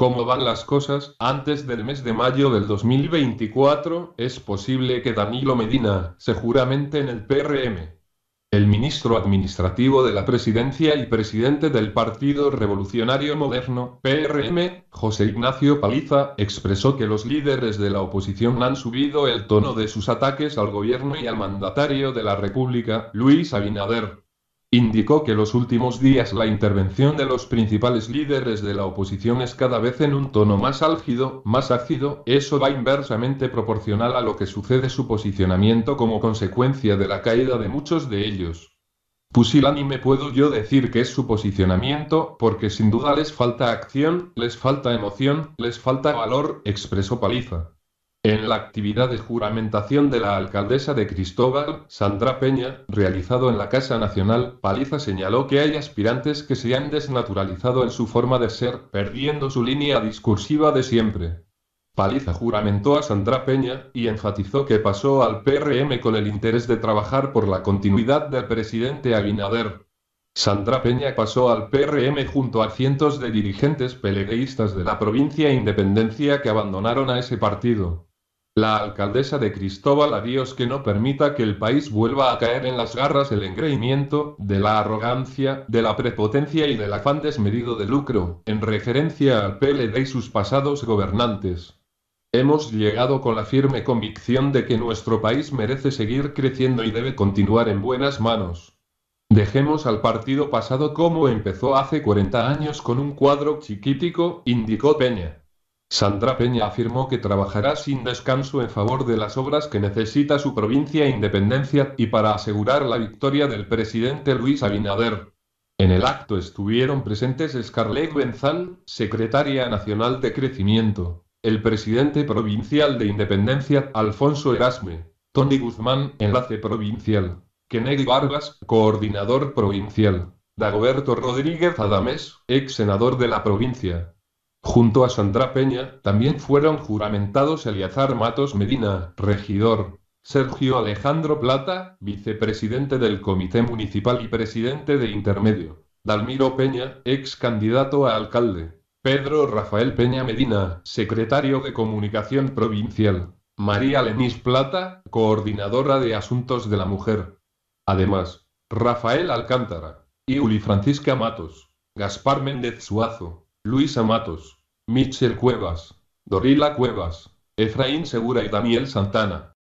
cómo van las cosas, antes del mes de mayo del 2024, es posible que Danilo Medina se en el PRM. El ministro administrativo de la presidencia y presidente del Partido Revolucionario Moderno, PRM, José Ignacio Paliza, expresó que los líderes de la oposición han subido el tono de sus ataques al gobierno y al mandatario de la República, Luis Abinader. Indicó que los últimos días la intervención de los principales líderes de la oposición es cada vez en un tono más álgido, más ácido, eso va inversamente proporcional a lo que sucede su posicionamiento como consecuencia de la caída de muchos de ellos. Pusilánime puedo yo decir que es su posicionamiento, porque sin duda les falta acción, les falta emoción, les falta valor, expresó Paliza en la actividad de juramentación de la alcaldesa de Cristóbal, Sandra Peña, realizado en la Casa Nacional, Paliza señaló que hay aspirantes que se han desnaturalizado en su forma de ser, perdiendo su línea discursiva de siempre. Paliza juramentó a Sandra Peña y enfatizó que pasó al PRM con el interés de trabajar por la continuidad del presidente Abinader. Sandra Peña pasó al PRM junto a cientos de dirigentes peleguistas de la provincia Independencia que abandonaron a ese partido. La alcaldesa de Cristóbal a Dios que no permita que el país vuelva a caer en las garras del engreimiento, de la arrogancia, de la prepotencia y del afán desmedido de lucro, en referencia al PLD y sus pasados gobernantes. Hemos llegado con la firme convicción de que nuestro país merece seguir creciendo y debe continuar en buenas manos. Dejemos al partido pasado como empezó hace 40 años con un cuadro chiquítico, indicó Peña. Sandra Peña afirmó que trabajará sin descanso en favor de las obras que necesita su provincia e independencia, y para asegurar la victoria del presidente Luis Abinader. En el acto estuvieron presentes Scarlett Benzal, secretaria nacional de Crecimiento, el presidente provincial de Independencia, Alfonso Erasme, Tony Guzmán, enlace provincial, Kennedy Vargas, coordinador provincial, Dagoberto Rodríguez Adames, ex senador de la provincia, Junto a Sandra Peña, también fueron juramentados Eliazar Matos Medina, regidor, Sergio Alejandro Plata, vicepresidente del Comité Municipal y presidente de Intermedio, Dalmiro Peña, ex candidato a alcalde, Pedro Rafael Peña Medina, secretario de Comunicación Provincial, María Lenis Plata, coordinadora de Asuntos de la Mujer. Además, Rafael Alcántara, Yuli Francisca Matos, Gaspar Méndez Suazo, Luisa Matos, Michel Cuevas, Dorila Cuevas, Efraín Segura y Daniel Santana.